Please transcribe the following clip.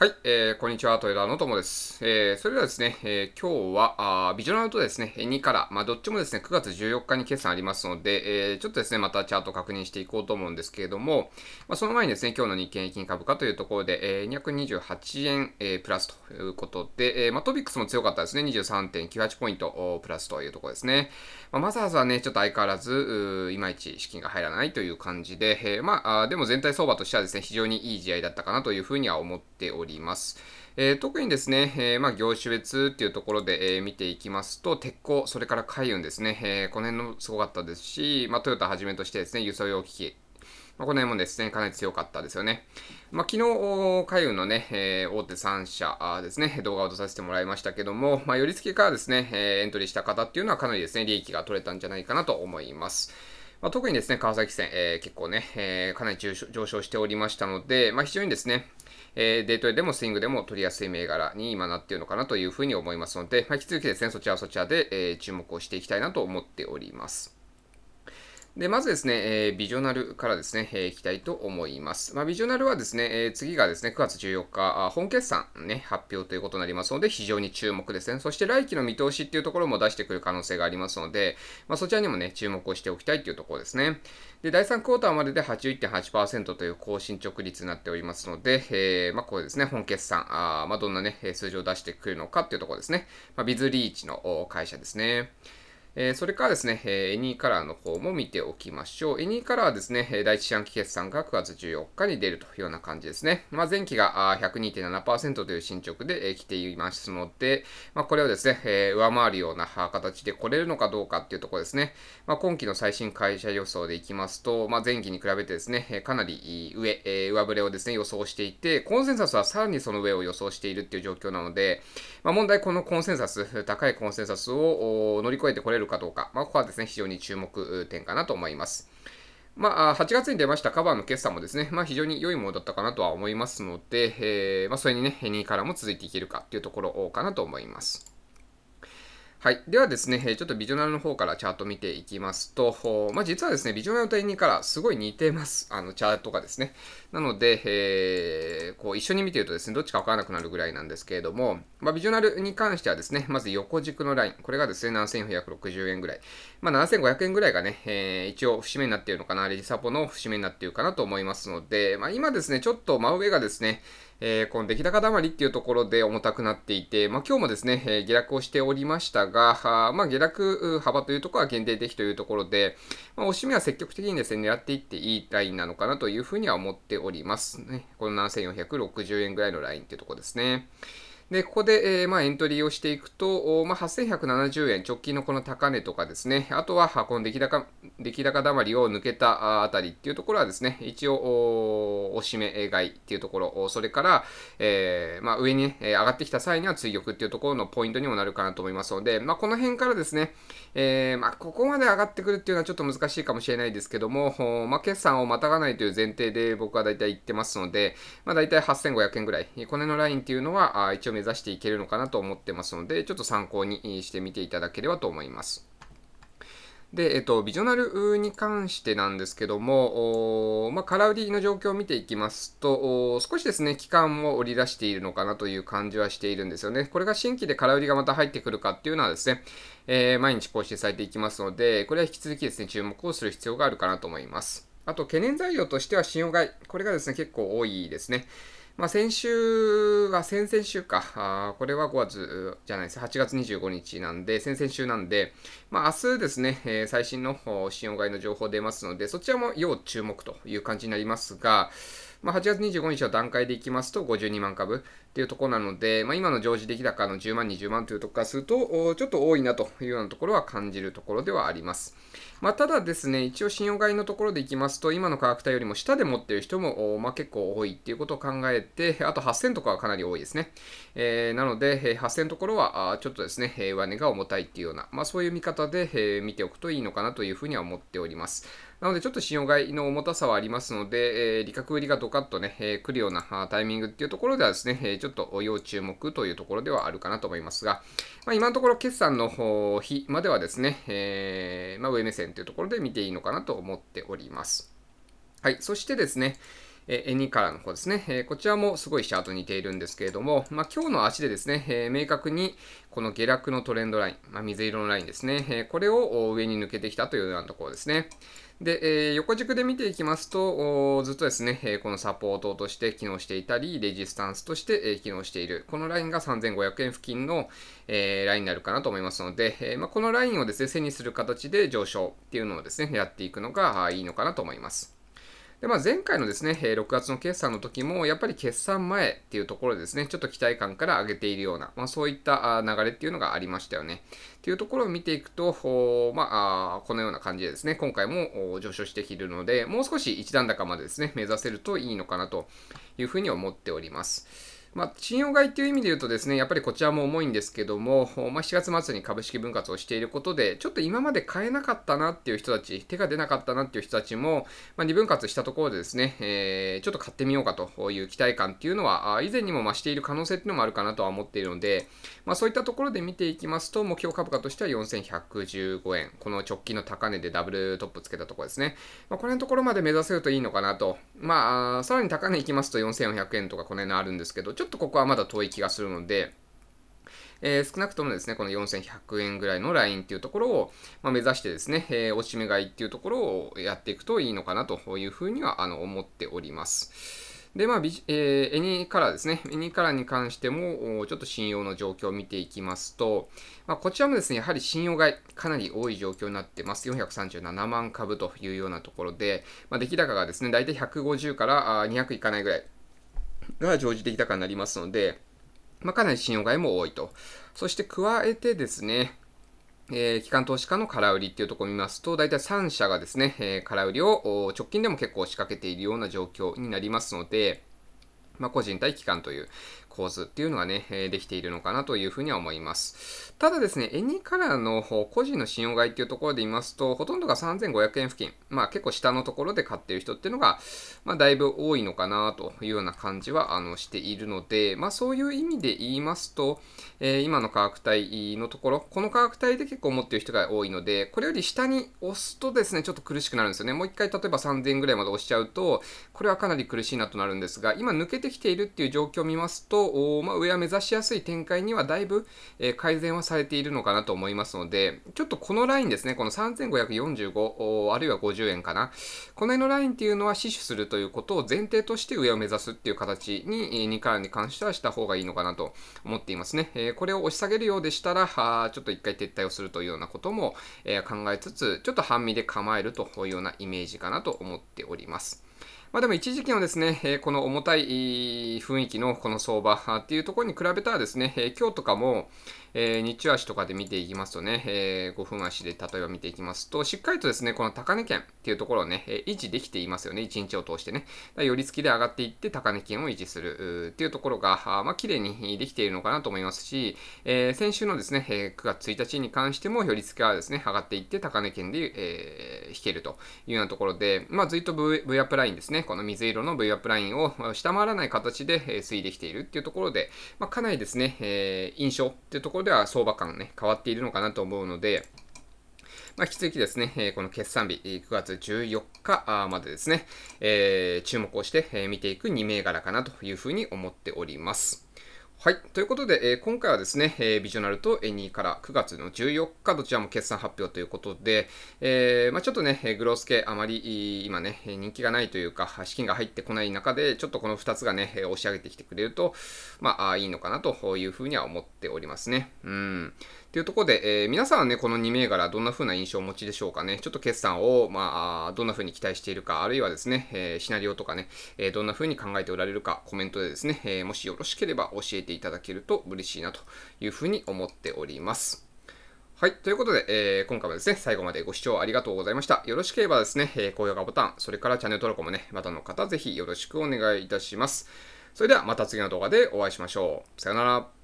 はい、えー、こんにちは、ト田のともです。えー、それではですね、えー、今日は、あビジョナルとですね、2から、まあ、どっちもですね、9月14日に決算ありますので、えー、ちょっとですね、またチャート確認していこうと思うんですけれども、まあ、その前にですね、今日の日経平均株価というところで、えー、228円、えー、プラスということで、えー、まあ、トピックスも強かったですね、23.98ポイントプラスというところですね。まあ、マザーズはね、ちょっと相変わらず、いまいち資金が入らないという感じで、えー、まあ、でも全体相場としてはですね、非常にいい試合だったかなというふうには思っております。ります。えー、特にですね、えー、まあ、業種別っていうところで、えー、見ていきますと、鉄鋼、それから海運ですね、えこの辺のすごかったですし、まあ、トヨタはじめとしてですね、輸送用機器、まあ、この辺もですね、かなり強かったですよね。まあ、昨日、海運のね、えー、大手3社ですね、動画を出させてもらいましたけども、まあ、寄り付けからですね、えエントリーした方っていうのはかなりですね、利益が取れたんじゃないかなと思います。まあ、特にですね、川崎戦、えー、結構ね、えー、かなり上昇しておりましたので、まあ、非常にですね、えー、デートででもスイングでも取りやすい銘柄に今なっているのかなというふうに思いますので、まあ、引き続きですね、そちらはそちらで、え注目をしていきたいなと思っております。で、まずですね、えー、ビジョナルからですね、えー、いきたいと思います。まあ、ビジョナルはですね、えー、次がですね、9月14日、本決算ね、発表ということになりますので、非常に注目ですね。そして来期の見通しっていうところも出してくる可能性がありますので、まあ、そちらにもね、注目をしておきたいというところですね。で、第3クォーターまでで81.8%という高進捗率になっておりますので、えー、まあ、これですね、本決算、あまあ、どんなね、数字を出してくるのかっていうところですね。まあ、ビズリーチの会社ですね。えそれからですね、えエニーカラーの方も見ておきましょう。エニーカラーはですね、第一四半期決算が9月14日に出るというような感じですね。まあ、前期が102.7%という進捗で来ていますので、まあ、これをですね、え上回るような形で来れるのかどうかっていうところですね。まあ、今期の最新会社予想でいきますと、まあ、前期に比べてですね、かなり上、え上振れをですね、予想していて、コンセンサスはさらにその上を予想しているっていう状況なので、ま問題このコンセンサス、高いコンセンサスを乗り越えてこれるかどうか、まあ、ここはですね、非常に注目点かなと思います。まあ、8月に出ましたカバーの決算もですね、まあ、非常に良いものだったかなとは思いますので、えー、まあ、それにね、2からも続いていけるかっていうところかなと思います。はい。ではですね、ちょっとビジョナルの方からチャート見ていきますと、まあ、実はですね、ビジョナルと演にからすごい似てます。あの、チャートがですね。なので、えー、こう、一緒に見てるとですね、どっちかわからなくなるぐらいなんですけれども、まあ、ビジョナルに関してはですね、まず横軸のライン、これがですね、7460円ぐらい。まあ、7500円ぐらいがね、えー、一応、節目になっているのかな、レジサポの節目になっているかなと思いますので、まあ、今ですね、ちょっと真上がですね、えー、この出来高溜まりっていうところで重たくなっていて、まあ、今日もですね、えー、下落をしておりましたが、あまあ、下落幅というところは限定的というところで、まあ、押し目は積極的にですね、狙っていっていいラインなのかなというふうには思っております。ね、この7460円ぐらいのラインっていうところですね。で、ここで、えー、まあ、エントリーをしていくと、まあ、8170円、直近のこの高値とかですね、あとは、この出来高、出来高だまりを抜けたあたりっていうところはですね、一応、おしめ買いっていうところ、それから、えー、まあ、上に、ね、上がってきた際には追玉っていうところのポイントにもなるかなと思いますので、まあ、この辺からですね、えー、まあ、ここまで上がってくるっていうのはちょっと難しいかもしれないですけども、まあ、決算をまたがないという前提で僕は大体言ってますので、まあ、大体8500円ぐらい、この辺のラインっていうのは、一応目指していけるのかなと思ってますので、ちょっと参考にしてみていただければと思います。で、えっと、ビジョナルに関してなんですけども、まあ、空売りの状況を見ていきますと、少しですね、期間を織り出しているのかなという感じはしているんですよね。これが新規で空売りがまた入ってくるかっていうのはですね、えー、毎日更新されていきますので、これは引き続きですね、注目をする必要があるかなと思います。あと、懸念材料としては信用買い。これがですね、結構多いですね。まあ、先週が、先々週か、あこれは5月じゃないです、8月25日なんで、先々週なんで、まあ、明日ですね、えー、最新の新買外の情報出ますので、そちらも要注目という感じになりますが、まあ、8月25日の段階でいきますと52万株っていうところなので、まあ、今の常時出来高の10万、20万というところからすると、ちょっと多いなというようなところは感じるところではあります。まあ、ただですね、一応信用買いのところでいきますと、今の価格帯よりも下で持っている人も、まあ、結構多いっていうことを考えて、あと8000とかはかなり多いですね。えー、なので、8000のところは、ちょっとですね、上値が重たいっていうような、まあ、そういう見方で見ておくといいのかなというふうには思っております。なのでちょっと信買外の重たさはありますので、えー、利確売りがドカッとね、えー、来るようなタイミングっていうところではですね、えちょっと要注目というところではあるかなと思いますが、まあ、今のところ決算の日まではですね、えー、まあ、上目線というところで見ていいのかなと思っております。はい、そしてですね、えー、2からの方ですね、えー、こちらもすごいシャート似ているんですけれども、まあ、今日の足でですね、えー、明確にこの下落のトレンドライン、まあ、水色のラインですね、えこれを上に抜けてきたというようなところですね。で、え横軸で見ていきますと、ずっとですね、えこのサポートとして機能していたり、レジスタンスとして、え機能している。このラインが3500円付近の、えラインになるかなと思いますので、えまあ、このラインをですね、背にする形で上昇っていうのをですね、やっていくのがいいのかなと思います。で、まあ、前回のですね、6月の決算の時も、やっぱり決算前っていうところですね、ちょっと期待感から上げているような、まあ、そういった流れっていうのがありましたよね。っていうところを見ていくと、まあ、このような感じでですね、今回も上昇してきているので、もう少し一段高までですね、目指せるといいのかなというふうに思っております。まあ、信用買いという意味で言うとですね、やっぱりこちらも重いんですけども、まあ、7月末に株式分割をしていることで、ちょっと今まで買えなかったなっていう人たち、手が出なかったなっていう人たちも、まあ、2分割したところでですね、えー、ちょっと買ってみようかという期待感っていうのは、以前にも増している可能性っていうのもあるかなとは思っているので、まあ、そういったところで見ていきますと、目標株価としては4115円、この直近の高値でダブルトップつけたところですね。まあ、これのところまで目指せるといいのかなと。まあ、さらに高値いきますと4400円とかこの辺のあるんですけど、ちょっとここはまだ遠い気がするので、えー、少なくともですね、この4100円ぐらいのラインっていうところを、まあ、目指してですね、えー、おしめ買いっていうところをやっていくといいのかなというふうにはあの思っております。で、まあ、えー、エニーカラーですね。エニーカラーに関しても、ちょっと信用の状況を見ていきますと、まあ、こちらもですね、やはり信用買い、かなり多い状況になってます。437万株というようなところで、まあ、出来高がですね、大体150から200いかないぐらい。が常時的きたかになりますので、まあ、かなり信用買いも多いと。そして加えてですね、えー、機関投資家の空売りっていうところを見ますと、大体3社がですね、えー、空売りを直近でも結構仕掛けているような状況になりますので、まあ、個人対機関という構図っていうのがね、えできているのかなというふうには思います。ただですね、エニカラーの個人の信用買いっていうところで言いますと、ほとんどが3500円付近、まあ結構下のところで買ってる人っていうのが、まあだいぶ多いのかなというような感じはあのしているので、まあそういう意味で言いますと、えー、今の価格帯のところ、この価格帯で結構持っている人が多いので、これより下に押すとですね、ちょっと苦しくなるんですよね。もう一回例えば3000円ぐらいまで押しちゃうと、これはかなり苦しいなとなるんですが、今抜けてきているっていう状況を見ますと、まあ、上は目指しやすい展開にはだいぶ改善はされているのかなと思いますので、ちょっとこのラインですね、この3545、あるいは50円かな、この辺のラインっていうのは死守するということを前提として上を目指すっていう形に、2からに関してはした方がいいのかなと思っていますね。これを押し下げるようでしたら、ちょっと一回撤退をするというようなことも考えつつ、ちょっと半身で構えるというようなイメージかなと思っております。まあ、でも一時期のですね、えこの重たい雰囲気のこの相場っていうところに比べたらですね、え今日とかも、えー、日中足とかで見ていきますとね、えー、5分足で例えば見ていきますと、しっかりとですね、この高値圏っていうところをね、維持できていますよね、1日を通してね。寄り付きで上がっていって高値圏を維持するっていうところが、まあ、綺麗にできているのかなと思いますし、えー、先週のですね、え9月1日に関しても寄り付きはですね、上がっていって高値圏で、え引けるというようなところで、まあ、ずっと v, v アップラインですね、この水色の V アップラインを下回らない形で推移できているっていうところで、まあ、かなりですね、え印象っていうところころでは相場感ね、変わっているのかなと思うので、まあ、引き続きですね、えこの決算日、9月14日までですね、え注目をして見ていく2銘柄かなというふうに思っております。はい。ということで、えー、今回はですね、えー、ビジョナルとエニーから9月の14日、どちらも決算発表ということで、えー、まあ、ちょっとね、グロース系あまり今ね、人気がないというか、資金が入ってこない中で、ちょっとこの2つがね、押し上げてきてくれると、まあ、いいのかなというふうには思っておりますね。うん。というところで、えー、皆さんはね、この2銘柄、どんな風な印象をお持ちでしょうかね。ちょっと決算を、まあ、どんな風に期待しているか、あるいはですね、えー、シナリオとかね、えー、どんな風に考えておられるか、コメントでですね、えもしよろしければ教えていただけると嬉しいなというふうに思っております。はい。ということで、えー、今回もですね、最後までご視聴ありがとうございました。よろしければですね、えー、高評価ボタン、それからチャンネル登録もね、まだの方ぜひよろしくお願いいたします。それではまた次の動画でお会いしましょう。さよなら。